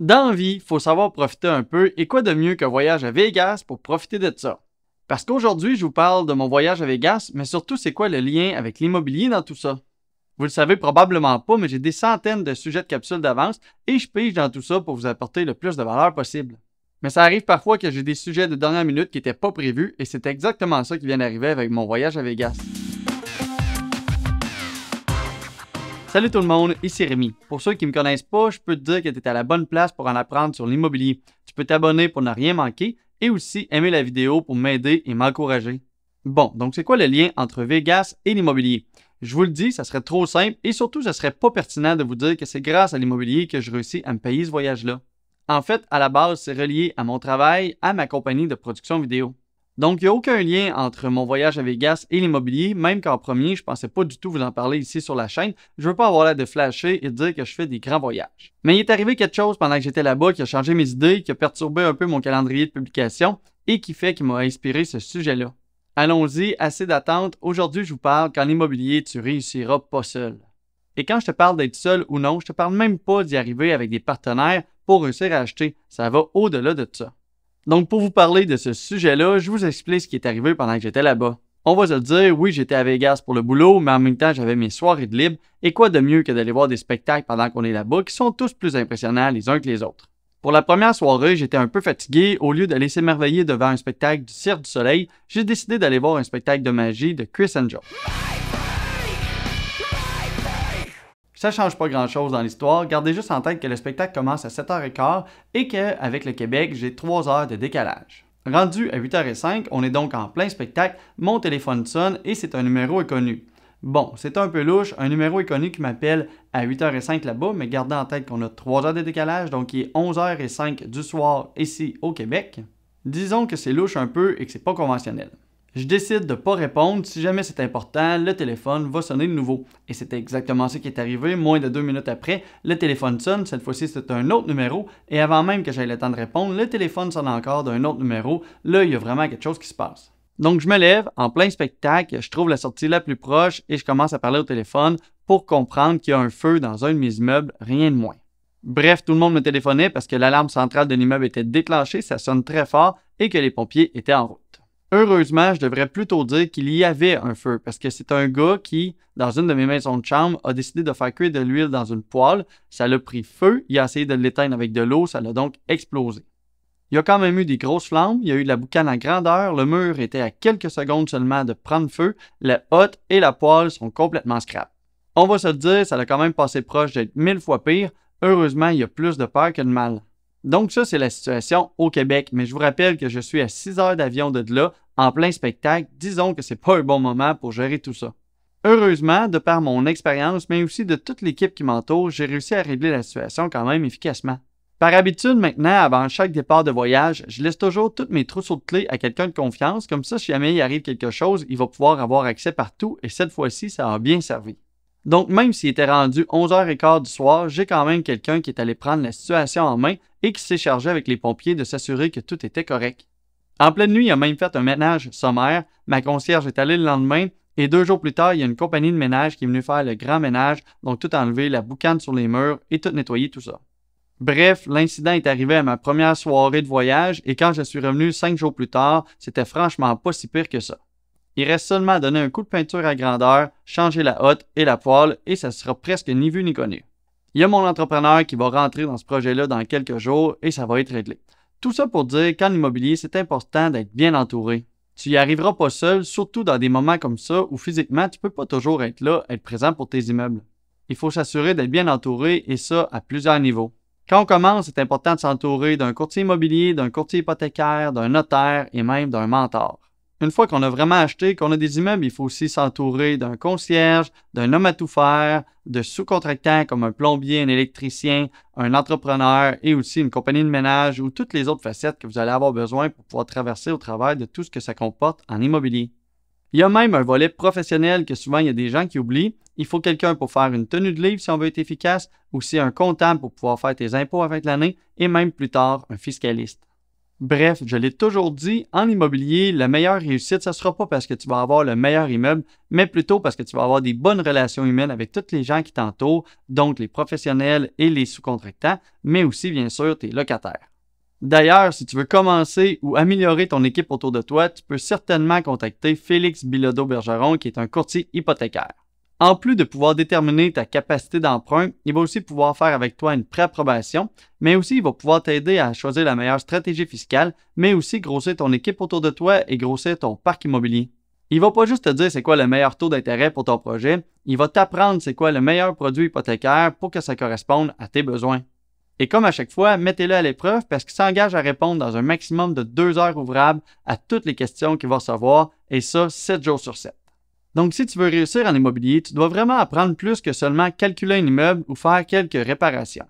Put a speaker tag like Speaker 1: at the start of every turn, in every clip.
Speaker 1: Dans vie, faut savoir profiter un peu et quoi de mieux qu'un voyage à Vegas pour profiter de ça. Parce qu'aujourd'hui, je vous parle de mon voyage à Vegas, mais surtout c'est quoi le lien avec l'immobilier dans tout ça. Vous le savez probablement pas, mais j'ai des centaines de sujets de capsules d'avance et je pige dans tout ça pour vous apporter le plus de valeur possible. Mais ça arrive parfois que j'ai des sujets de dernière minute qui n'étaient pas prévus et c'est exactement ça qui vient d'arriver avec mon voyage à Vegas. Salut tout le monde, ici Rémi. Pour ceux qui ne me connaissent pas, je peux te dire que tu es à la bonne place pour en apprendre sur l'immobilier. Tu peux t'abonner pour ne rien manquer et aussi aimer la vidéo pour m'aider et m'encourager. Bon, donc c'est quoi le lien entre Vegas et l'immobilier? Je vous le dis, ça serait trop simple et surtout, ça serait pas pertinent de vous dire que c'est grâce à l'immobilier que je réussis à me payer ce voyage-là. En fait, à la base, c'est relié à mon travail, à ma compagnie de production vidéo. Donc, il n'y a aucun lien entre mon voyage à Vegas et l'immobilier, même qu'en premier, je ne pensais pas du tout vous en parler ici sur la chaîne. Je ne veux pas avoir l'air de flasher et de dire que je fais des grands voyages. Mais il est arrivé quelque chose pendant que j'étais là-bas qui a changé mes idées, qui a perturbé un peu mon calendrier de publication et qui fait qu'il m'a inspiré ce sujet-là. Allons-y, assez d'attente. Aujourd'hui, je vous parle qu'en immobilier, tu réussiras pas seul. Et quand je te parle d'être seul ou non, je te parle même pas d'y arriver avec des partenaires pour réussir à acheter. Ça va au-delà de ça. Donc, pour vous parler de ce sujet-là, je vous explique ce qui est arrivé pendant que j'étais là-bas. On va se dire, oui, j'étais à Vegas pour le boulot, mais en même temps, j'avais mes soirées de libre, et quoi de mieux que d'aller voir des spectacles pendant qu'on est là-bas qui sont tous plus impressionnants les uns que les autres. Pour la première soirée, j'étais un peu fatigué. Au lieu d'aller s'émerveiller devant un spectacle du Cirque du Soleil, j'ai décidé d'aller voir un spectacle de magie de Chris Angel. Ça change pas grand-chose dans l'histoire. Gardez juste en tête que le spectacle commence à 7h15 et qu'avec le Québec, j'ai 3 heures de décalage. Rendu à 8h05, on est donc en plein spectacle, mon téléphone sonne et c'est un numéro inconnu. Bon, c'est un peu louche, un numéro inconnu qui m'appelle à 8h05 là-bas, mais gardez en tête qu'on a 3 heures de décalage, donc il est 11h05 du soir ici au Québec. Disons que c'est louche un peu et que c'est pas conventionnel. Je décide de ne pas répondre. Si jamais c'est important, le téléphone va sonner de nouveau. Et c'est exactement ce qui est arrivé. Moins de deux minutes après, le téléphone sonne. Cette fois-ci, c'est un autre numéro. Et avant même que j'aille le temps de répondre, le téléphone sonne encore d'un autre numéro. Là, il y a vraiment quelque chose qui se passe. Donc, je me lève en plein spectacle. Je trouve la sortie la plus proche et je commence à parler au téléphone pour comprendre qu'il y a un feu dans un de mes immeubles, rien de moins. Bref, tout le monde me téléphonait parce que l'alarme centrale de l'immeuble était déclenchée, ça sonne très fort et que les pompiers étaient en route. Heureusement, je devrais plutôt dire qu'il y avait un feu, parce que c'est un gars qui, dans une de mes maisons de chambre, a décidé de faire cuire de l'huile dans une poêle. Ça l'a pris feu, il a essayé de l'éteindre avec de l'eau, ça l'a donc explosé. Il y a quand même eu des grosses flammes, il y a eu de la boucane à grandeur, le mur était à quelques secondes seulement de prendre feu, la hotte et la poêle sont complètement scrap. On va se dire, ça l'a quand même passé proche d'être mille fois pire. Heureusement, il y a plus de peur que de mal. Donc ça, c'est la situation au Québec. Mais je vous rappelle que je suis à 6 heures d'avion de là, en plein spectacle. Disons que c'est pas un bon moment pour gérer tout ça. Heureusement, de par mon expérience, mais aussi de toute l'équipe qui m'entoure, j'ai réussi à régler la situation quand même efficacement. Par habitude, maintenant, avant chaque départ de voyage, je laisse toujours toutes mes trousseaux de clés à quelqu'un de confiance, comme ça, si jamais il arrive quelque chose, il va pouvoir avoir accès partout, et cette fois-ci, ça a bien servi. Donc, même s'il était rendu 11h15 du soir, j'ai quand même quelqu'un qui est allé prendre la situation en main, et qui s'est chargé avec les pompiers de s'assurer que tout était correct. En pleine nuit, il a même fait un ménage sommaire. Ma concierge est allée le lendemain et deux jours plus tard, il y a une compagnie de ménage qui est venue faire le grand ménage, donc tout enlever, la boucane sur les murs et tout nettoyer, tout ça. Bref, l'incident est arrivé à ma première soirée de voyage et quand je suis revenu cinq jours plus tard, c'était franchement pas si pire que ça. Il reste seulement à donner un coup de peinture à grandeur, changer la hotte et la poêle et ça sera presque ni vu ni connu. Il y a mon entrepreneur qui va rentrer dans ce projet-là dans quelques jours et ça va être réglé. Tout ça pour dire qu'en immobilier, c'est important d'être bien entouré. Tu n'y arriveras pas seul, surtout dans des moments comme ça où physiquement, tu ne peux pas toujours être là, être présent pour tes immeubles. Il faut s'assurer d'être bien entouré et ça à plusieurs niveaux. Quand on commence, c'est important de s'entourer d'un courtier immobilier, d'un courtier hypothécaire, d'un notaire et même d'un mentor une fois qu'on a vraiment acheté, qu'on a des immeubles, il faut aussi s'entourer d'un concierge, d'un homme à tout faire, de sous-contractants comme un plombier, un électricien, un entrepreneur et aussi une compagnie de ménage ou toutes les autres facettes que vous allez avoir besoin pour pouvoir traverser au travail de tout ce que ça comporte en immobilier. Il y a même un volet professionnel que souvent il y a des gens qui oublient. Il faut quelqu'un pour faire une tenue de livre si on veut être efficace, aussi un comptable pour pouvoir faire tes impôts avec l'année et même plus tard un fiscaliste. Bref, je l'ai toujours dit, en immobilier, la meilleure réussite, ça ne sera pas parce que tu vas avoir le meilleur immeuble, mais plutôt parce que tu vas avoir des bonnes relations humaines avec toutes les gens qui t'entourent, donc les professionnels et les sous-contractants, mais aussi bien sûr tes locataires. D'ailleurs, si tu veux commencer ou améliorer ton équipe autour de toi, tu peux certainement contacter Félix Bilodeau-Bergeron, qui est un courtier hypothécaire. En plus de pouvoir déterminer ta capacité d'emprunt, il va aussi pouvoir faire avec toi une pré-approbation, mais aussi il va pouvoir t'aider à choisir la meilleure stratégie fiscale, mais aussi grossir ton équipe autour de toi et grossir ton parc immobilier. Il va pas juste te dire c'est quoi le meilleur taux d'intérêt pour ton projet, il va t'apprendre c'est quoi le meilleur produit hypothécaire pour que ça corresponde à tes besoins. Et comme à chaque fois, mettez-le à l'épreuve parce qu'il s'engage à répondre dans un maximum de deux heures ouvrables à toutes les questions qu'il va recevoir, et ça 7 jours sur 7. Donc, si tu veux réussir en immobilier, tu dois vraiment apprendre plus que seulement calculer un immeuble ou faire quelques réparations.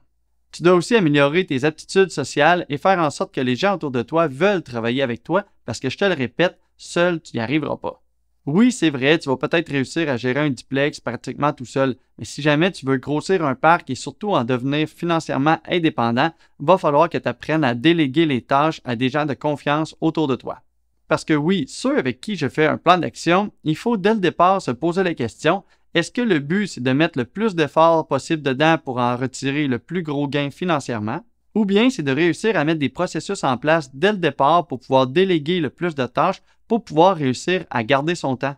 Speaker 1: Tu dois aussi améliorer tes aptitudes sociales et faire en sorte que les gens autour de toi veulent travailler avec toi parce que je te le répète, seul, tu n'y arriveras pas. Oui, c'est vrai, tu vas peut-être réussir à gérer un duplex pratiquement tout seul, mais si jamais tu veux grossir un parc et surtout en devenir financièrement indépendant, va falloir que tu apprennes à déléguer les tâches à des gens de confiance autour de toi. Parce que oui, ceux avec qui je fais un plan d'action, il faut dès le départ se poser la question, est-ce que le but c'est de mettre le plus d'efforts possible dedans pour en retirer le plus gros gain financièrement? Ou bien c'est de réussir à mettre des processus en place dès le départ pour pouvoir déléguer le plus de tâches pour pouvoir réussir à garder son temps.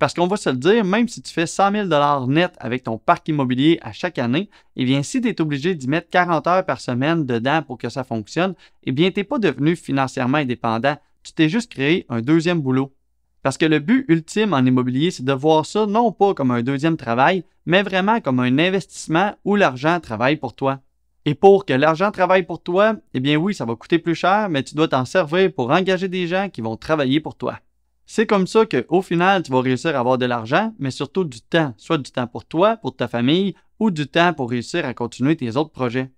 Speaker 1: Parce qu'on va se le dire, même si tu fais 100 000 net avec ton parc immobilier à chaque année, et eh bien, si tu es obligé d'y mettre 40 heures par semaine dedans pour que ça fonctionne, eh bien, tu n'es pas devenu financièrement indépendant tu t'es juste créé un deuxième boulot. Parce que le but ultime en immobilier, c'est de voir ça non pas comme un deuxième travail, mais vraiment comme un investissement où l'argent travaille pour toi. Et pour que l'argent travaille pour toi, eh bien oui, ça va coûter plus cher, mais tu dois t'en servir pour engager des gens qui vont travailler pour toi. C'est comme ça qu'au final, tu vas réussir à avoir de l'argent, mais surtout du temps, soit du temps pour toi, pour ta famille, ou du temps pour réussir à continuer tes autres projets.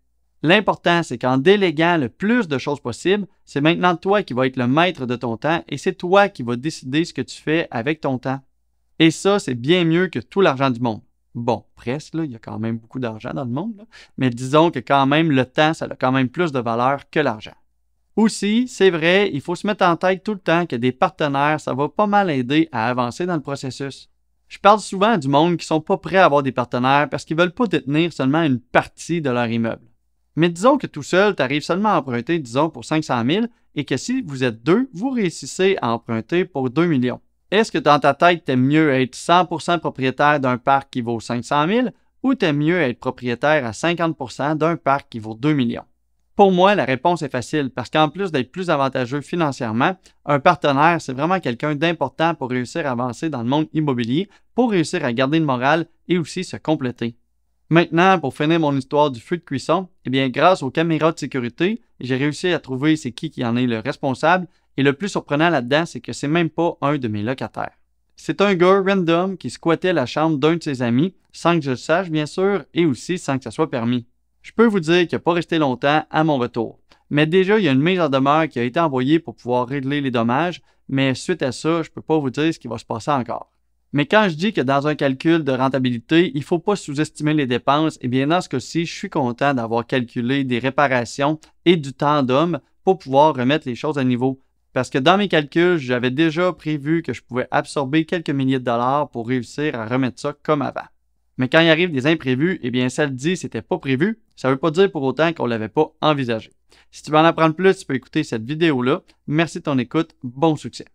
Speaker 1: L'important, c'est qu'en déléguant le plus de choses possible, c'est maintenant toi qui vas être le maître de ton temps et c'est toi qui vas décider ce que tu fais avec ton temps. Et ça, c'est bien mieux que tout l'argent du monde. Bon, presque, là, il y a quand même beaucoup d'argent dans le monde, mais disons que quand même, le temps, ça a quand même plus de valeur que l'argent. Aussi, c'est vrai, il faut se mettre en tête tout le temps que des partenaires, ça va pas mal aider à avancer dans le processus. Je parle souvent du monde qui sont pas prêts à avoir des partenaires parce qu'ils veulent pas détenir seulement une partie de leur immeuble. Mais disons que tout seul, tu arrives seulement à emprunter, disons, pour 500 000 et que si vous êtes deux, vous réussissez à emprunter pour 2 millions. Est-ce que dans ta tête, tu aimes mieux être 100% propriétaire d'un parc qui vaut 500 000 ou aimes mieux être propriétaire à 50% d'un parc qui vaut 2 millions? Pour moi, la réponse est facile parce qu'en plus d'être plus avantageux financièrement, un partenaire, c'est vraiment quelqu'un d'important pour réussir à avancer dans le monde immobilier, pour réussir à garder le moral et aussi se compléter. Maintenant, pour finir mon histoire du feu de cuisson, eh bien, grâce aux caméras de sécurité, j'ai réussi à trouver c'est qui qui en est le responsable, et le plus surprenant là-dedans, c'est que c'est même pas un de mes locataires. C'est un gars random qui squattait la chambre d'un de ses amis, sans que je le sache bien sûr, et aussi sans que ça soit permis. Je peux vous dire qu'il n'a pas resté longtemps à mon retour. Mais déjà, il y a une mise en demeure qui a été envoyée pour pouvoir régler les dommages, mais suite à ça, je ne peux pas vous dire ce qui va se passer encore. Mais quand je dis que dans un calcul de rentabilité, il faut pas sous-estimer les dépenses, et eh bien dans ce cas-ci, je suis content d'avoir calculé des réparations et du temps d'homme pour pouvoir remettre les choses à niveau. Parce que dans mes calculs, j'avais déjà prévu que je pouvais absorber quelques milliers de dollars pour réussir à remettre ça comme avant. Mais quand il arrive des imprévus, eh bien ça le dit, c'était pas prévu. Ça ne veut pas dire pour autant qu'on ne l'avait pas envisagé. Si tu veux en apprendre plus, tu peux écouter cette vidéo-là. Merci de ton écoute. Bon succès.